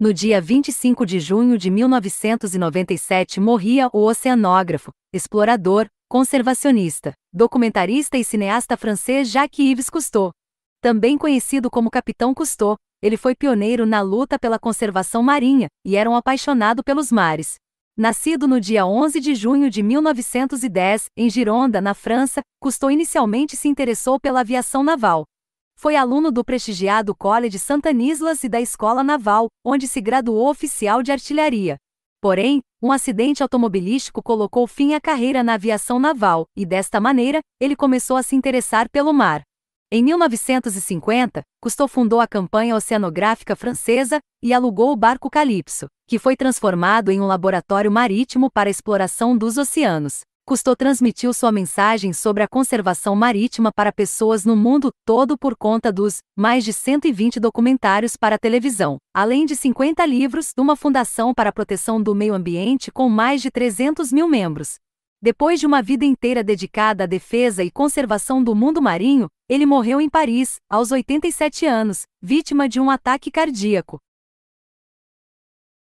No dia 25 de junho de 1997 morria o oceanógrafo, explorador, conservacionista, documentarista e cineasta francês Jacques Yves Cousteau. Também conhecido como Capitão Cousteau, ele foi pioneiro na luta pela conservação marinha e era um apaixonado pelos mares. Nascido no dia 11 de junho de 1910, em Gironda, na França, Cousteau inicialmente se interessou pela aviação naval, foi aluno do prestigiado College Santa Nislas e da Escola Naval, onde se graduou oficial de artilharia. Porém, um acidente automobilístico colocou fim à carreira na aviação naval, e desta maneira, ele começou a se interessar pelo mar. Em 1950, Cousteau fundou a campanha oceanográfica francesa e alugou o barco Calypso, que foi transformado em um laboratório marítimo para exploração dos oceanos. Custou transmitiu sua mensagem sobre a conservação marítima para pessoas no mundo todo por conta dos mais de 120 documentários para televisão, além de 50 livros, uma fundação para a proteção do meio ambiente com mais de 300 mil membros. Depois de uma vida inteira dedicada à defesa e conservação do mundo marinho, ele morreu em Paris, aos 87 anos, vítima de um ataque cardíaco.